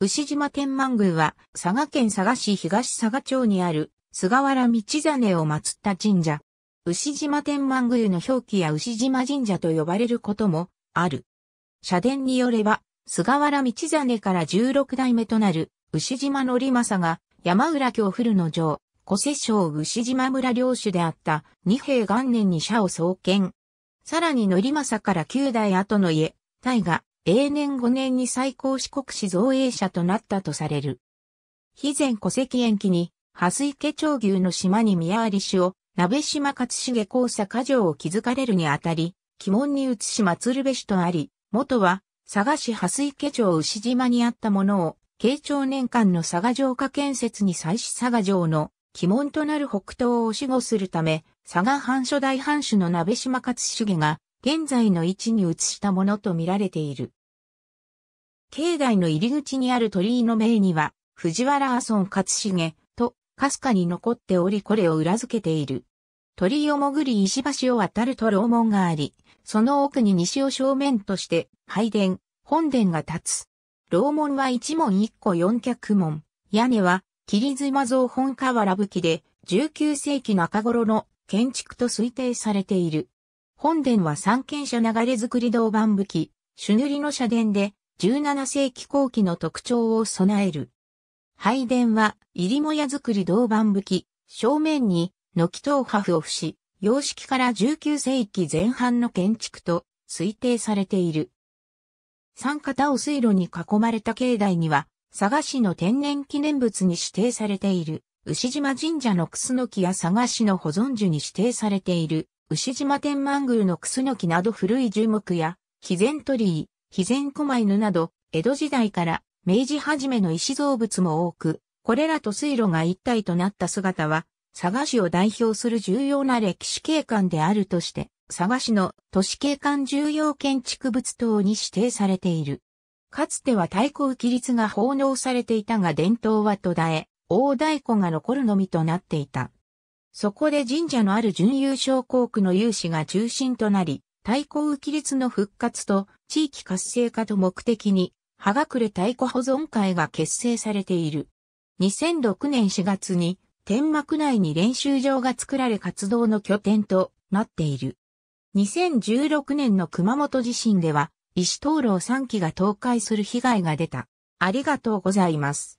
牛島天満宮は、佐賀県佐賀市東佐賀町にある、菅原道真を祀った神社。牛島天満宮の表記や牛島神社と呼ばれることも、ある。社殿によれば、菅原道真から16代目となる、牛島のりまさが、山浦京古の城、古世省牛島村領主であった、二平元年に社を創建。さらにのりまさから9代後の家、大河、永年5年に最高四国史造営者となったとされる。肥前戸籍延期に、蓮池町牛の島に宮有氏を、鍋島勝重交差過剰を築かれるにあたり、鬼門に移し松るべしとあり、元は、佐賀市蓮池町牛島にあったものを、慶長年間の佐賀城下建設に際し佐賀城の鬼門となる北東を守護するため、佐賀藩初代藩主の鍋島勝重が、現在の位置に移したものと見られている。境内の入り口にある鳥居の銘には、藤原阿孫勝重と、かすかに残っておりこれを裏付けている。鳥居を潜り石橋を渡ると楼門があり、その奥に西を正面として、拝殿、本殿が立つ。楼門は一門一個四脚門。屋根は、霧妻造本瓦武器で、19世紀中頃の建築と推定されている。本殿は三軒舎流れ造り銅板武器、朱塗りの社殿で、17世紀後期の特徴を備える。拝殿は、入りもや作り銅板武器、正面に、軒頭破布を伏し、様式から19世紀前半の建築と推定されている。三方を水路に囲まれた境内には、佐賀市の天然記念物に指定されている、牛島神社のクスノキや佐賀市の保存樹に指定されている、牛島天満宮のクスノキなど古い樹木や、肥前鳥居、肥前狛犬など、江戸時代から明治初めの石造物も多く、これらと水路が一体となった姿は、佐賀市を代表する重要な歴史景観であるとして、佐賀市の都市景観重要建築物等に指定されている。かつては太鼓規立が奉納されていたが伝統は途絶え、大太鼓が残るのみとなっていた。そこで神社のある準優勝校区の有志が中心となり、太鼓浮列の復活と地域活性化と目的に、葉隠れ太鼓保存会が結成されている。2006年4月に、天幕内に練習場が作られ活動の拠点となっている。2016年の熊本地震では、石灯籠3基が倒壊する被害が出た。ありがとうございます。